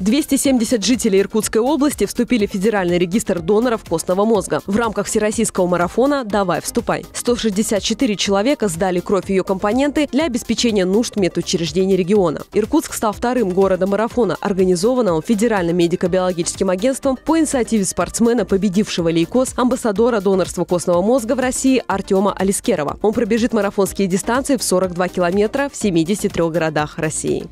270 жителей Иркутской области вступили в Федеральный регистр доноров костного мозга в рамках всероссийского марафона «Давай, вступай». 164 человека сдали кровь и ее компоненты для обеспечения нужд медучреждений региона. Иркутск стал вторым городом марафона, организованного Федеральным медико-биологическим агентством по инициативе спортсмена, победившего лейкоз, амбассадора донорства костного мозга в России Артема Алискерова. Он пробежит марафонские дистанции в 42 километра в 73 городах России.